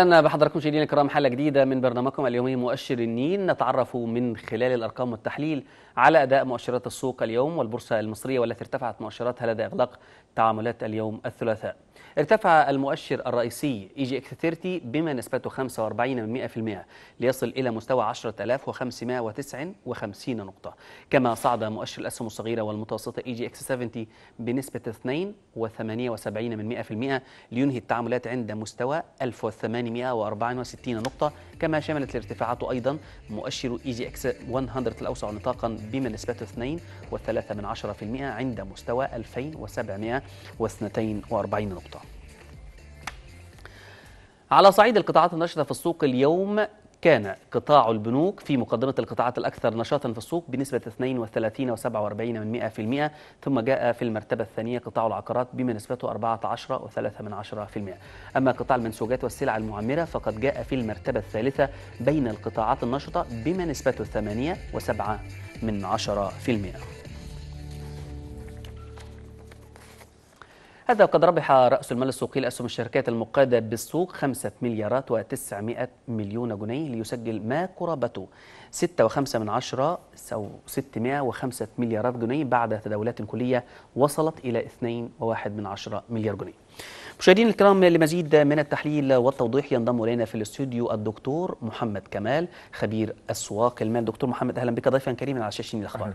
اهلا بحضراتكم مشاهدينا الكرام حلقه جديده من برنامجكم اليومي مؤشر النيل نتعرف من خلال الارقام والتحليل على اداء مؤشرات السوق اليوم والبورصه المصريه والتي ارتفعت مؤشراتها لدى اغلاق تعاملات اليوم الثلاثاء. ارتفع المؤشر الرئيسي اي جي اكس 30 بما نسبته 45% ليصل إلى مستوى 10559 نقطة كما صعد مؤشر الأسهم الصغيرة والمتوسطة اي جي اكس 70 بنسبة 2.78% لينهي التعاملات عند مستوى 1864 نقطة كما شملت الارتفاعات أيضا مؤشر اي جي اكس 100 الأوسع نطاقا بما نسبته 2.3% عند مستوى 2742 نقطة على صعيد القطاعات النشطة في السوق اليوم كان قطاع البنوك في مقدمة القطاعات الأكثر نشاطا في السوق بنسبة 32 و47 من 100% ثم جاء في المرتبة الثانية قطاع العقارات بما نسبته 14 و3 من 10% أما قطاع المنسوجات والسلع المعمرة فقد جاء في المرتبة الثالثة بين القطاعات النشطة بما نسبته 8 و7 من 10% هذا قد ربح رأس المال السوقي لأسهم الشركات المقادة بالسوق 5 مليارات و900 مليون جنيه ليسجل ما قرابته 6.5 من عشرة أو 605 مليارات جنيه بعد تداولات كلية وصلت إلى 2.1 من عشرة مليار جنيه مشاهدينا الكرام لمزيد من التحليل والتوضيح ينضم الينا في الاستوديو الدكتور محمد كمال خبير اسواق المال دكتور محمد اهلا بك ضيفا كريما على شاشين الاخبار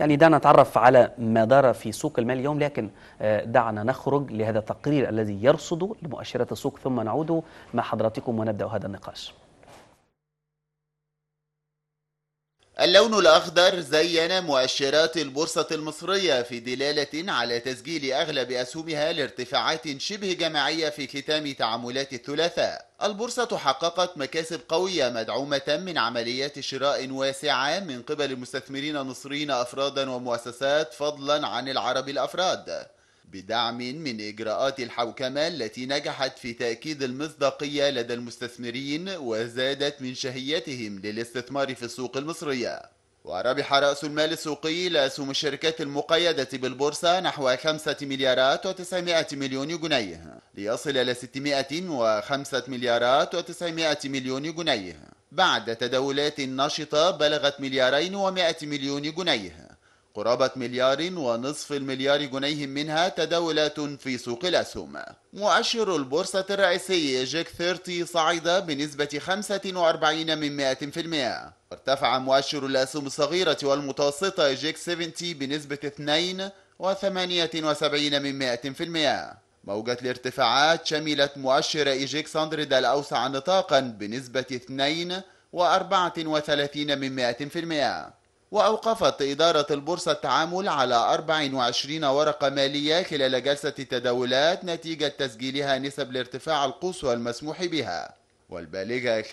يعني دعنا نتعرف على ما دار في سوق المال اليوم لكن آه، دعنا نخرج لهذا التقرير الذي يرصد لمؤشرات السوق ثم نعود مع حضراتكم ونبدا هذا النقاش اللون الأخضر زين مؤشرات البورصة المصرية في دلالة على تسجيل أغلب أسهمها لارتفاعات شبه جماعية في ختام تعاملات الثلاثاء. البورصة حققت مكاسب قوية مدعومة من عمليات شراء واسعة من قبل المستثمرين المصريين أفرادا ومؤسسات فضلا عن العرب الأفراد. بدعم من إجراءات الحوكمة التي نجحت في تأكيد المصداقية لدى المستثمرين وزادت من شهيتهم للاستثمار في السوق المصرية وربح رأس المال السوقي لأسهم الشركات المقيدة بالبورصة نحو 5 مليارات و900 مليون جنيه ليصل إلى 605 مليارات و900 مليون جنيه بعد تداولات نشطة بلغت مليارين و100 مليون جنيه قرابة مليار ونصف المليار جنيه منها تداولات في سوق الأسهم مؤشر البورصة الرئيسي جيك 30 صعد بنسبة 45 من 100% وارتفع مؤشر الأسهم الصغيرة والمتوسطة جيك 70 بنسبة 2 و78 من 100% موجة الارتفاعات شملت مؤشر إيجيك ساندرد الأوسع نطاقا بنسبة 2 و34 من 100% وأوقفت إدارة البورصة التعامل على 24 ورقة مالية خلال جلسة التداولات نتيجة تسجيلها نسب الارتفاع القصوى المسموح بها والبالغة 5%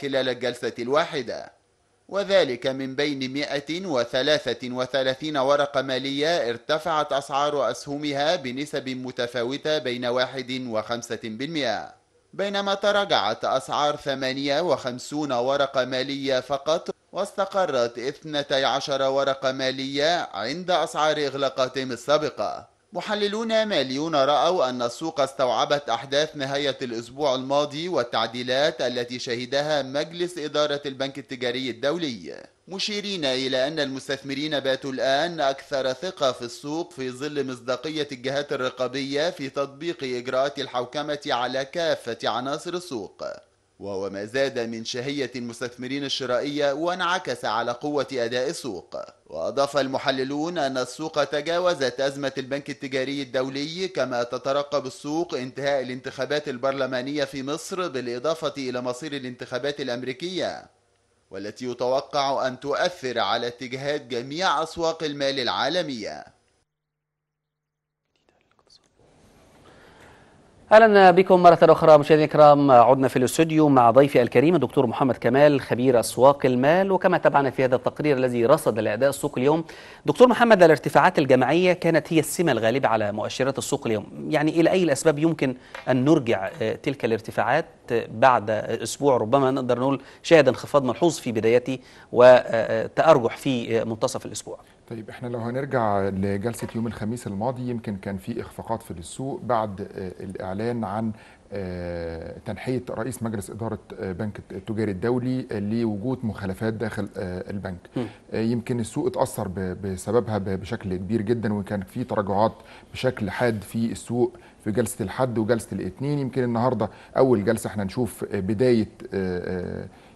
خلال الجلسة الواحدة وذلك من بين 133 ورقة مالية ارتفعت أسعار أسهمها بنسب متفاوتة بين 1 و 5% بينما تراجعت أسعار 58 ورقة مالية فقط واستقرت 12 ورقة مالية عند أسعار إغلاقاتهم السابقة محللون ماليون رأوا أن السوق استوعبت أحداث نهاية الأسبوع الماضي والتعديلات التي شهدها مجلس إدارة البنك التجاري الدولي مشيرين إلى أن المستثمرين باتوا الآن أكثر ثقة في السوق في ظل مصداقية الجهات الرقابية في تطبيق إجراءات الحوكمة على كافة عناصر السوق وهو ما زاد من شهية المستثمرين الشرائية وانعكس على قوة أداء السوق وأضاف المحللون أن السوق تجاوزت أزمة البنك التجاري الدولي كما تترقب السوق انتهاء الانتخابات البرلمانية في مصر بالإضافة إلى مصير الانتخابات الأمريكية والتي يتوقع أن تؤثر على اتجاهات جميع أسواق المال العالمية اهلا بكم مره اخرى مشاهدينا الكرام عدنا في الاستوديو مع ضيفي الكريم الدكتور محمد كمال خبير اسواق المال وكما تابعنا في هذا التقرير الذي رصد لاداء السوق اليوم دكتور محمد الارتفاعات الجماعيه كانت هي السمه الغالبه على مؤشرات السوق اليوم يعني الى اي الاسباب يمكن ان نرجع تلك الارتفاعات بعد اسبوع ربما نقدر نقول شهد انخفاض ملحوظ في بدايته وتارجح في منتصف الاسبوع طيب احنا لو هنرجع لجلسه يوم الخميس الماضي يمكن كان في اخفاقات في السوق بعد آه، الاعلان عن آه، تنحيه رئيس مجلس اداره آه، بنك التجاري الدولي لوجود مخالفات داخل البنك م. يمكن السوق اتاثر بسببها بشكل كبير جدا وكان في تراجعات بشكل حاد في السوق في جلسه الحد وجلسه الاثنين يمكن النهارده اول جلسه احنا نشوف بدايه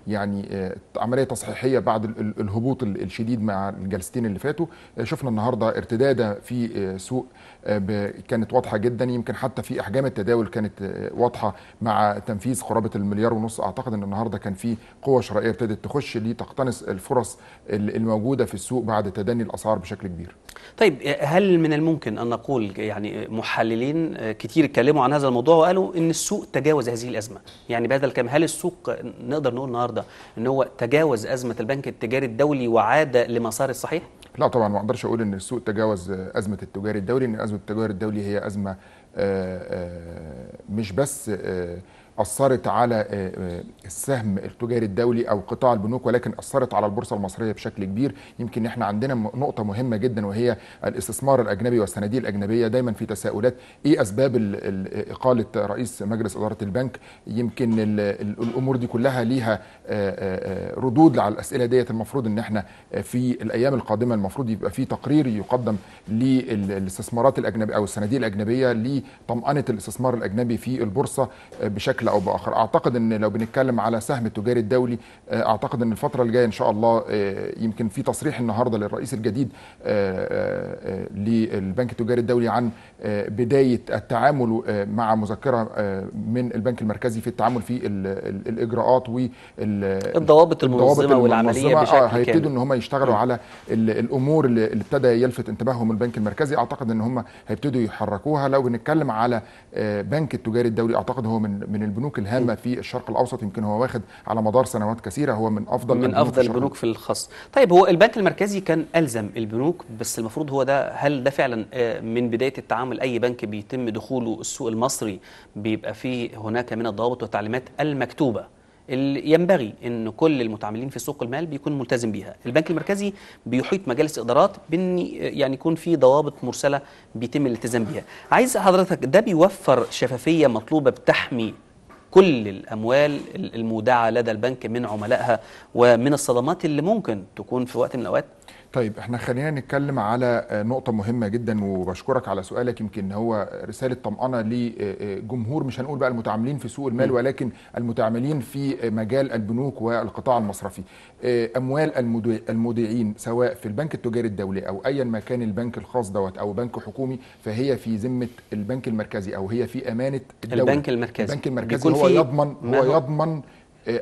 يعني آه، عمليه تصحيحيه بعد الهبوط الشديد مع الجلستين اللي فاتوا آه، شفنا النهارده ارتداده في آه، سوق آه، كانت واضحه جدا يمكن حتى في احجام التداول كانت آه، واضحه مع تنفيذ قرابه المليار ونص اعتقد ان النهارده كان في قوه شرائيه ابتدت تخش لتقتنص الفرص الموجوده في السوق بعد تدني الاسعار بشكل كبير. طيب آه، هل من الممكن ان نقول يعني محللين كتير اتكلموا عن هذا الموضوع وقالوا ان السوق تجاوز هذه الازمه، يعني بدل كم هل السوق نقدر نقول النهارده ان هو تجاوز ازمه البنك التجاري الدولي وعاد لمسار الصحيح؟ لا طبعا ما اقدرش اقول ان السوق تجاوز ازمه التجاري الدولي ان ازمه التجاري الدولي هي ازمه آه، آه، مش بس آه، اثرت على آه، آه، السهم التجاري الدولي او قطاع البنوك ولكن اثرت على البورصه المصريه بشكل كبير يمكن احنا عندنا نقطه مهمه جدا وهي الاستثمار الاجنبي والصناديق الاجنبيه دايما في تساؤلات ايه اسباب اقاله رئيس مجلس اداره البنك يمكن الامور دي كلها ليها آه، ردود على الاسئله ديت المفروض ان احنا في الايام القادمه المفروض يبقى في تقرير يقدم للاستثمارات الاجنبيه او الصناديق الاجنبيه لطمانه الاستثمار الاجنبي في البورصه بشكل بشكل او باخر اعتقد ان لو بنتكلم على سهم التجاري الدولي آه، اعتقد ان الفتره الجايه ان شاء الله آه، يمكن في تصريح النهارده للرئيس الجديد آه، للبنك التجاري الدولي عن بدايه التعامل مع مذكره من البنك المركزي في التعامل في الاجراءات والضوابط المنظمه والعمليه بشكل آه هيبتدوا ان هم يشتغلوا على الامور اللي ابتدى يلفت انتباههم البنك المركزي اعتقد ان هم هيبتدوا يحركوها لو بنتكلم على بنك التجاري الدولي اعتقد هو من من البنوك الهامه في الشرق الاوسط يمكن هو واخد على مدار سنوات كثيره هو من افضل من افضل في البنوك في الخاص طيب هو البنك المركزي كان الزم البنوك بس المفروض هو ده هل ده فعلا آه، من بدايه التعامل اي بنك بيتم دخوله السوق المصري بيبقى فيه هناك من الضوابط والتعليمات المكتوبه اللي ينبغي ان كل المتعاملين في سوق المال بيكون ملتزم بيها البنك المركزي بيحيط مجالس ادارات بان آه، يعني يكون في ضوابط مرسله بيتم الالتزام بيها عايز حضرتك ده بيوفر شفافيه مطلوبه بتحمي كل الأموال المودعة لدى البنك من عملائها ومن الصدمات اللي ممكن تكون في وقت من الأوقات طيب احنا خلينا نتكلم على نقطة مهمة جدا وبشكرك على سؤالك يمكن هو رسالة طمأنة لجمهور مش هنقول بقى المتعاملين في سوق المال ولكن المتعاملين في مجال البنوك والقطاع المصرفي. آه، أموال المودعين سواء في البنك التجاري الدولي أو أيا ما كان البنك الخاص دوت أو بنك حكومي فهي في ذمة البنك المركزي أو هي في أمانة الدولة. البنك المركزي البنك المركزي هو يضمن هو آه، يضمن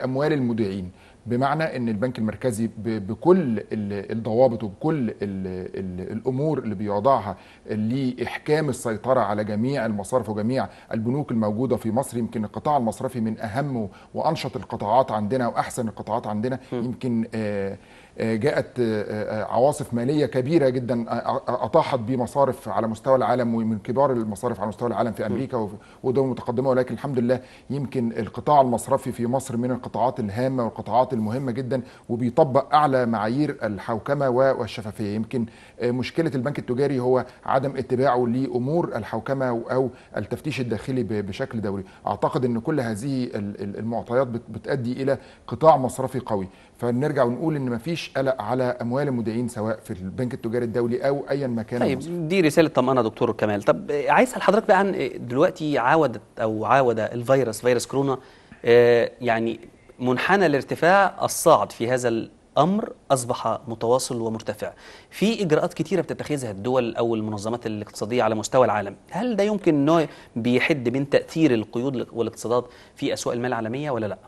أموال المودعين. بمعنى ان البنك المركزي بكل الضوابط وبكل ال الامور اللي بيوضعها لاحكام السيطره على جميع المصارف وجميع البنوك الموجوده في مصر يمكن القطاع المصرفي من اهم وانشط القطاعات عندنا واحسن القطاعات عندنا يمكن آه آه، جاءت آه، آه، عواصف ماليه كبيره جدا اطاحت بمصارف على مستوى العالم ومن كبار المصارف على مستوى العالم في امريكا ودول متقدمه ولكن الحمد لله يمكن القطاع المصرفي في مصر من القطاعات الهامه والقطاعات المهمه جدا وبيطبق اعلى معايير الحوكمه والشفافيه يمكن مشكله البنك التجاري هو عدم اتباعه لامور الحوكمه او التفتيش الداخلي بشكل دوري اعتقد ان كل هذه المعطيات بتؤدي الى قطاع مصرفي قوي فنرجع ونقول ان مفيش مفيش قلق على اموال المودعين سواء في البنك التجاري الدولي او ايا مكان طيب المصر. دي رساله طمانه دكتور كمال طب عايز اسال حضرتك بقى عن آه، دلوقتي عاودت او عاود الفيروس فيروس كورونا آه، يعني منحنى الارتفاع الصاعد في هذا الامر اصبح متواصل ومرتفع في اجراءات كثيره بتتخذها الدول او المنظمات الاقتصاديه على مستوى العالم هل ده يمكن انه بيحد من تاثير القيود والاقتصادات في اسواق المال العالميه ولا لا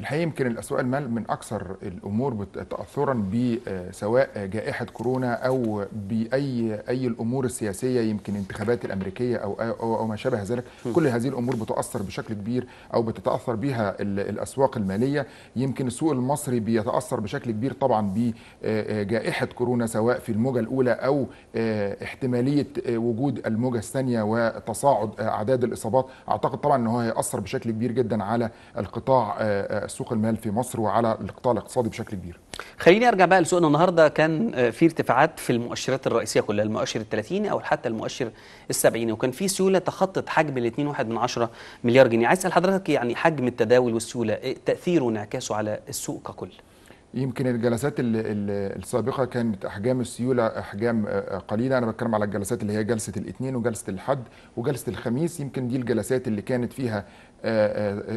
الحقيقه يمكن الاسواق المال من اكثر الامور تاثرا بسواء آه، جائحه كورونا او باي اي الامور السياسيه يمكن الانتخابات الامريكيه او او, أو ما شابه ذلك كل هذه الامور بتاثر بشكل كبير او بتتاثر بها الاسواق الماليه يمكن السوق المصري بيتاثر بشكل كبير طبعا بجائحه آه، آه، كورونا سواء في الموجه الاولى او احتماليه وجود الموجه الثانيه وتصاعد اعداد الاصابات اعتقد طبعا ان هو هياثر بشكل كبير جدا على القطاع سوق المال في مصر وعلى القطاع الاقتصادي بشكل كبير خليني ارجع بقى لسوقنا النهارده كان في ارتفاعات في المؤشرات الرئيسيه كلها المؤشر ال 30 او حتى المؤشر ال 70 وكان في سيوله تخطت حجم ال 2.1 مليار جنيه عايز اسال حضرتك يعني حجم التداول والسيوله إيه تاثيره وانعكاسه على السوق ككل يمكن الجلسات السابقة كانت أحجام السيولة أحجام قليلة أنا بتكلم على الجلسات اللي هي جلسة الاثنين وجلسة الحد وجلسة الخميس يمكن دي الجلسات اللي كانت فيها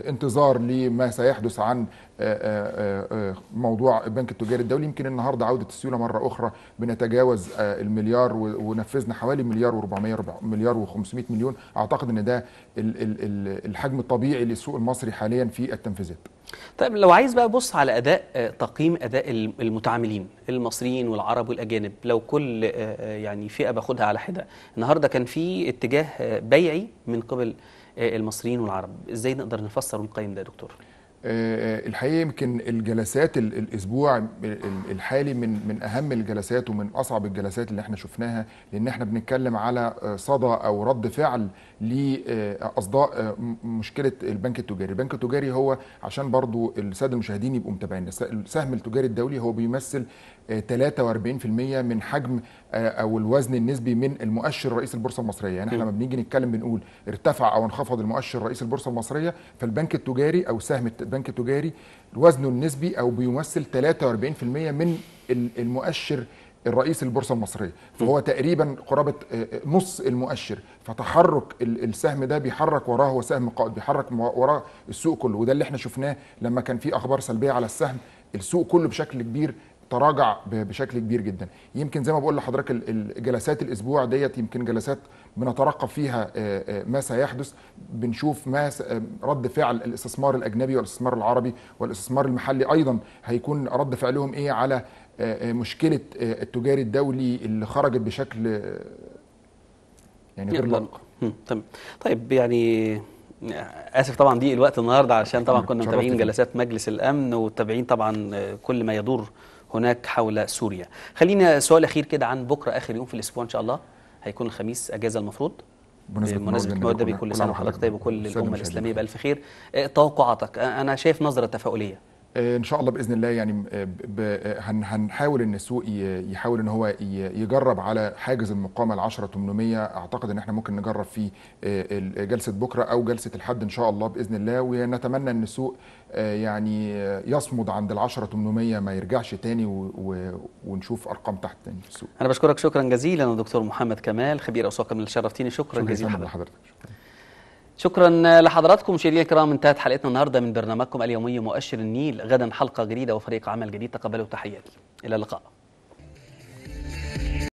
انتظار لما سيحدث عن آه، آه، آه، موضوع البنك التجاري الدولي يمكن النهارده عوده السيوله مره اخرى بنتجاوز المليار ونفذنا حوالي مليار و400 مليار و500 مليون اعتقد ان ده الحجم الطبيعي للسوق المصري حاليا في التنفيذات طيب لو عايز بقى بص على اداء تقييم اداء المتعاملين المصريين والعرب والاجانب لو كل يعني فئه باخدها على حده النهارده كان في اتجاه بيعي من قبل آه، المصريين والعرب ازاي نقدر نفسر ونقيم ده يا دكتور آه، آه، الحقيقه يمكن الجلسات الاسبوع الحالي من من اهم الجلسات ومن اصعب الجلسات اللي احنا شفناها لان احنا بنتكلم على صدى او رد فعل لاصداء مشكله البنك التجاري، البنك التجاري هو عشان برضو الساده المشاهدين يبقوا متابعين السهم التجاري الدولي هو بيمثل 43% من حجم آه، او الوزن النسبي من المؤشر رئيس البورصه المصريه يعني احنا لما بنيجي نتكلم بنقول ارتفع او انخفض المؤشر رئيس البورصه المصريه فالبنك التجاري او سهم البنك التجاري وزنه النسبي او بيمثل 43% من المؤشر الرئيس البورصه المصريه فهو تقريبا قرابه آه، آه، نص المؤشر فتحرك السهم ده بيحرك وراه هو سهم قائد بيحرك وراه السوق كله وده اللي احنا شفناه لما كان في اخبار سلبيه على السهم السوق كله بشكل كبير تراجع بشكل كبير جدا يمكن زي ما بقول لحضرتك الجلسات الاسبوع ديت يمكن جلسات بنترقب فيها آه، آه، ما سيحدث بنشوف ما آه، رد فعل الاستثمار الاجنبي والاستثمار العربي والاستثمار المحلي ايضا هيكون رد فعلهم ايه على مشكله التجاري الدولي اللي خرجت بشكل يعني غير لائق تمام طيب يعني اسف طبعا دي الوقت النهارده علشان طبعا كنا متابعين جلسات مجلس الامن ومتابعين طبعا كل ما يدور هناك حول سوريا خلينا سؤال اخير كده عن بكره اخر يوم في الاسبوع ان شاء الله هيكون الخميس اجازه المفروض بمناسبة بمناسبة بكل سنه وحضرتك طيب وكل الامه الاسلاميه بالف خير آه، توقعاتك آه، انا شايف نظره تفاؤليه آه، ان شاء الله باذن الله يعني آه، آه، هنحاول ان السوق يحاول ان هو يجرب على حاجز المقامه ال 10 800 اعتقد ان احنا ممكن نجرب في جلسه بكره او جلسه الحد ان شاء الله باذن الله ونتمنى ان السوق يعني يصمد عند ال 10 800 ما يرجعش تاني ونشوف ارقام تحت تاني في السوق. انا بشكرك شكرا جزيلا دكتور محمد كمال خبير اسواق من شرفتيني شكرا, شكرا جزيلا لحضرتك. شكرا. شكرا لحضراتكم مشاهدينا الكرام انتهت حلقتنا النهارده من برنامجكم اليومي مؤشر النيل غدا حلقه جديده وفريق عمل جديد تقبلوا تحياتي الى اللقاء